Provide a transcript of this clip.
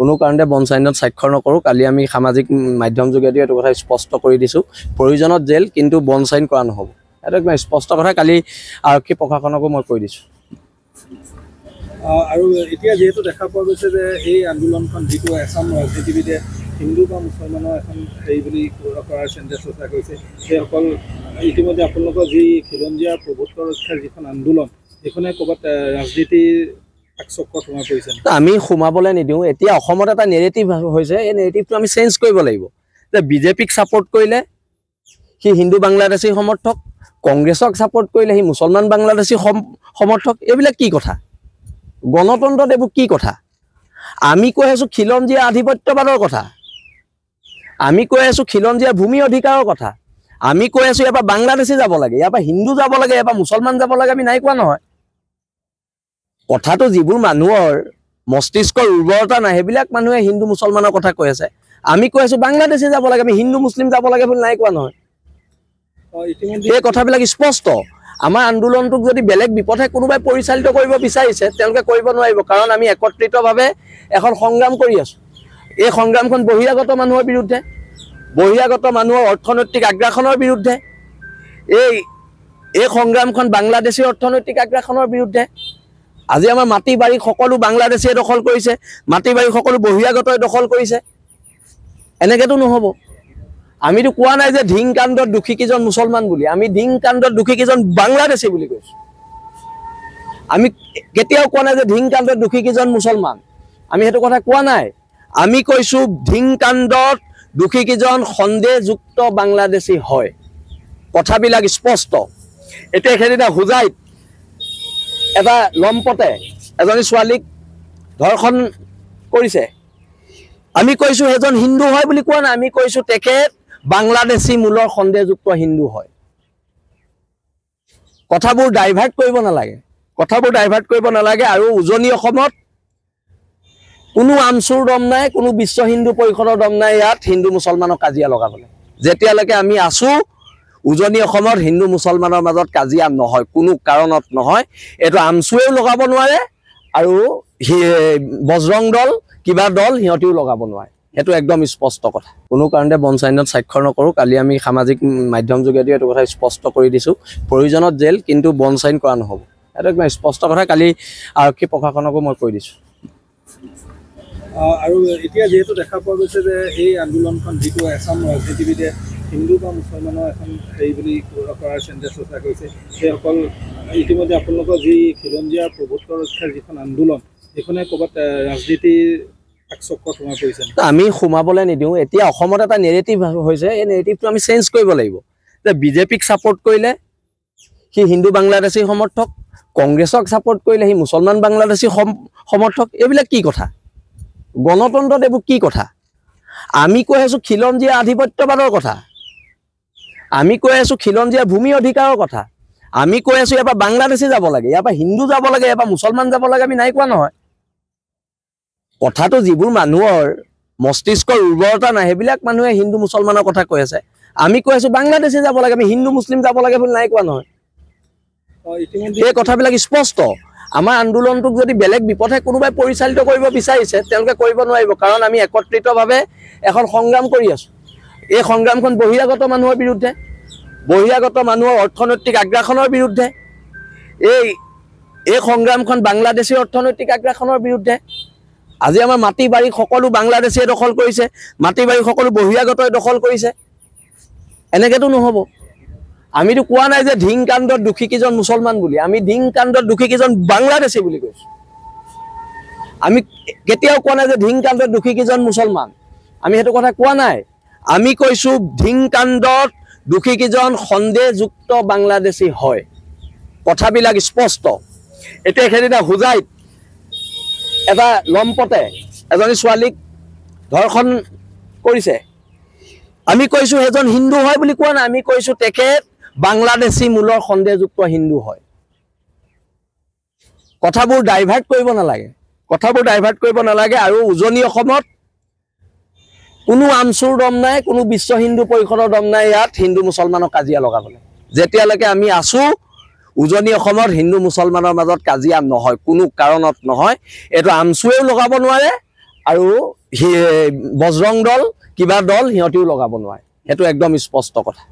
কোনো কাৰণতে বন চাইনত স্বাক্ষৰ নকৰোঁ কালি আমি সামাজিক মাধ্যম যোগেদি এইটো কথা স্পষ্ট কৰি দিছোঁ প্ৰয়োজনত জেল কিন্তু বন চাইন কৰা নহ'ব এইটো একদম স্পষ্ট কথা কালি আৰক্ষী প্ৰশাসনকো মই কৈ দিছোঁ আৰু এতিয়া যিহেতু দেখা পোৱা গৈছে যে এই আন্দোলনখন যিটো এচাম ৰাজনীতিবিদে হিন্দু বা মুছলমানৰ এখন হেৰি বুলি কৰাৰ চেণ্টেছ চৰ্চা কৰিছে সেইসকল ইতিমধ্যে আপোনালোকৰ যি খিলঞ্জীয়া প্ৰভুত্ব ৰক্ষাৰ যিখন আন্দোলন সেইখনে ক'ৰবাত ৰাজনীতিৰ আমি সোমাবলৈ নিদিওঁ এতিয়া অসমত এটা নেৰেটিভ হৈছে এই নেৰেটিভটো আমি চেঞ্জ কৰিব লাগিব যে বিজেপিক ছাপৰ্ট কৰিলে সি হিন্দু বাংলাদেশী সমৰ্থক কংগ্ৰেছক ছাপৰ্ট কৰিলে সি মুছলমান বাংলাদেশী সমৰ্থক এইবিলাক কি কথা গণতন্ত্ৰত এইবোৰ কি কথা আমি কৈ আছোঁ খিলঞ্জীয়া আধিপত্যবাদৰ কথা আমি কৈ আছোঁ খিলঞ্জীয়া ভূমি অধিকাৰৰ কথা আমি কৈ আছোঁ ইয়াৰ পৰা বাংলাদেশী যাব লাগে ইয়াৰ পৰা হিন্দু যাব লাগে ইয়াৰ পৰা মুছলমান যাব লাগে আমি নাই কোৱা নহয় কথাটো যিবোৰ মানুহৰ মস্তিষ্কৰ উৰ্বৰতা নাই সেইবিলাক মানুহে হিন্দু মুছলমানৰ কথা কৈ আছে আমি কৈ আছো বাংলাদেশে যাব লাগে আমি হিন্দু মুছলিম যাব লাগে বুলি নাই কোৱা নহয় এই কথাবিলাক স্পষ্ট আমাৰ আন্দোলনটোক যদি বেলেগ বিপথে কোনোবাই পৰিচালিত কৰিব বিচাৰিছে তেওঁলোকে কৰিব নোৱাৰিব কাৰণ আমি একত্ৰিতভাৱে এখন সংগ্ৰাম কৰি আছো এই সংগ্ৰামখন বহিৰাগত মানুহৰ বিৰুদ্ধে বহিৰাগত মানুহৰ অৰ্থনৈতিক আগ্ৰাসনৰ বিৰুদ্ধে এই এই সংগ্ৰামখন বাংলাদেশী অৰ্থনৈতিক আগ্ৰাসনৰ বিৰুদ্ধে আজি আমাৰ মাটি বাৰী সকলো বাংলাদেশীয়ে দখল কৰিছে মাটি বাৰী সকলো বহিৰাগতই দখল কৰিছে এনেকেতো নহ'ব আমিতো কোৱা নাই যে ঢিং কাণ্ডত দোষীকেইজন মুছলমান বুলি আমি ঢিং কাণ্ডত দোষীকেইজন বাংলাদেশী বুলি কৈছোঁ আমি কেতিয়াও কোৱা নাই যে ধিং কাণ্ডত দোষীকেইজন মুছলমান আমি সেইটো কথা কোৱা নাই আমি কৈছোঁ ধিং কাণ্ডত দোষীকেইজন সন্দেহযুক্ত বাংলাদেশী হয় কথাবিলাক স্পষ্ট এতিয়া সেইদিনা হোজাইত এটা লম্পতে এজনী ছোৱালীক ধৰ্ষণ কৰিছে আমি কৈছোঁ সেইজন হিন্দু হয় বুলি কোৱা নাই আমি কৈছোঁ তেখেত বাংলাদেশী মূলৰ সন্দেহযুক্ত হিন্দু হয় কথাবোৰ ডাইভাৰ্ট কৰিব নালাগে কথাবোৰ ডাইভাৰ্ট কৰিব নালাগে আৰু উজনি অসমত কোনো আমচুৰ দম নাই কোনো বিশ্ব হিন্দু পৰিষদৰ দম নাই ইয়াত হিন্দু মুছলমানক কাজিয়া লগাবলৈ যেতিয়ালৈকে আমি আছোঁ উজনি অসমৰ হিন্দু মুছলমানৰ মাজত কাজিয়া নহয় কোনো কাৰণত নহয় এইটো আমচুৱেও লগাব নোৱাৰে আৰু বজৰং দল কিবা দল সিহঁতিও লগাব নোৱাৰে সেইটো একদম স্পষ্ট কথা কোনো কাৰণতে বনচাইনত স্বাক্ষৰ নকৰোঁ কালি আমি সামাজিক মাধ্যম যোগেদিও এইটো কথা স্পষ্ট কৰি দিছোঁ প্ৰয়োজনত জেল কিন্তু বনচাইন কৰা নহ'ব সেইটো একদম স্পষ্ট কথা কালি আৰক্ষী প্ৰশাসনকো মই কৈ দিছোঁ আৰু এতিয়া যিহেতু দেখা পোৱা গৈছে যে এই আন্দোলনখন যিটো এছাম ৰাজনীতিবিদে হিন্দু বা মুছলমানৰ এখন হেৰি বুলি কৰাৰ চেণ্টেছ ৰচনা কৰিছে সেইসকল ইতিমধ্যে আপোনালোকৰ যি খিলঞ্জীয়া প্ৰভুত্ব ৰক্ষাৰ যিখন আন্দোলন সেইখনে ক'ৰবাত ৰাজনীতিৰ আমি সোমাবলৈ নিদিওঁ এতিয়া অসমত এটা নেৰেটিভ হৈছে এই নেৰেটিভটো আমি চেঞ্জ কৰিব লাগিব যে বিজেপিক ছাপৰ্ট কৰিলে সি হিন্দু বাংলাদেশী সমৰ্থক কংগ্ৰেছক ছাপৰ্ট কৰিলে সি মুছলমান বাংলাদেশী সমৰ্থক এইবিলাক কি কথা গণতন্ত্ৰত এইবোৰ কি কথা আমি কৈ আছোঁ খিলঞ্জীয়া আধিপত্যবাদৰ কথা আমি কৈ আছো খিলঞ্জীয়া ভূমি অধিকাৰৰ কথা আমি কৈ আছো ইয়াৰ পৰা বাংলাদেশী যাব লাগে ইয়াৰ পৰা হিন্দু যাব লাগে ইয়াৰ পৰা মুছলমান যাব লাগে আমি নাই কোৱা নহয় কথাটো যিবোৰ মানুহৰ মস্তিষ্কৰ উৰ্বৰতা নাই সেইবিলাক মানুহে হিন্দু মুছলমানৰ কথা কৈ আছে আমি কৈ আছো বাংলাদেশী যাব লাগে আমি হিন্দু মুছলিম যাব লাগে বুলি নাই কোৱা নহয় এই কথাবিলাক স্পষ্ট আমাৰ আন্দোলনটোক যদি বেলেগ বিপথে কোনোবাই পৰিচালিত কৰিব বিচাৰিছে তেওঁলোকে কৰিব নোৱাৰিব কাৰণ আমি একত্ৰিতভাৱে এখন সংগ্ৰাম কৰি আছো এই সংগ্ৰামখন বহিৰাগত মানুহৰ বিৰুদ্ধে বহিৰাগত মানুহৰ অৰ্থনৈতিক আগ্ৰাসনৰ বিৰুদ্ধে এই এই সংগ্ৰামখন বাংলাদেশী অৰ্থনৈতিক আগ্ৰাসনৰ বিৰুদ্ধে আজি আমাৰ মাটি বাৰী সকলো বাংলাদেশীয়ে দখল কৰিছে মাটি বাৰী সকলো বহিৰাগতই দখল কৰিছে এনেকেতো নহ'ব আমিতো কোৱা নাই যে ঢিং কাণ্ডত দোষীকেইজন মুছলমান বুলি আমি ঢিং কাণ্ডত দোষীকেইজন বাংলাদেশী বুলি কৈছোঁ আমি কেতিয়াও কোৱা নাই যে ঢিং কাণ্ডত দোষীকেইজন মুছলমান আমি সেইটো কথা কোৱা নাই আমি কৈছোঁ ধিংকাণ্ডত দোষীকেইজন সন্দেহযুক্ত বাংলাদেশী হয় কথাবিলাক স্পষ্ট এতিয়া সেইদিনা হোজাইত এটা লম্পতে এজনী ছোৱালীক ধৰ্ষণ কৰিছে আমি কৈছোঁ সেইজন হিন্দু হয় বুলি কোৱা নাই আমি কৈছোঁ তেখেত বাংলাদেশী মূলৰ সন্দেহযুক্ত হিন্দু হয় কথাবোৰ ডাইভাৰ্ট কৰিব নালাগে কথাবোৰ ডাইভাৰ্ট কৰিব নালাগে আৰু উজনি অসমত কোনো আমচুৰ দম নাই কোনো বিশ্ব হিন্দু পৰিষদৰ দম নাই ইয়াত হিন্দু মুছলমানক কাজিয়া লগাবলৈ যেতিয়ালৈকে আমি আছোঁ উজনি অসমত হিন্দু মুছলমানৰ মাজত কাজিয়া নহয় কোনো কাৰণত নহয় এইটো আমচুৱেও লগাব নোৱাৰে আৰু বজৰং দল কিবা দল সিহঁতিও লগাব নোৱাৰে সেইটো একদম স্পষ্ট কথা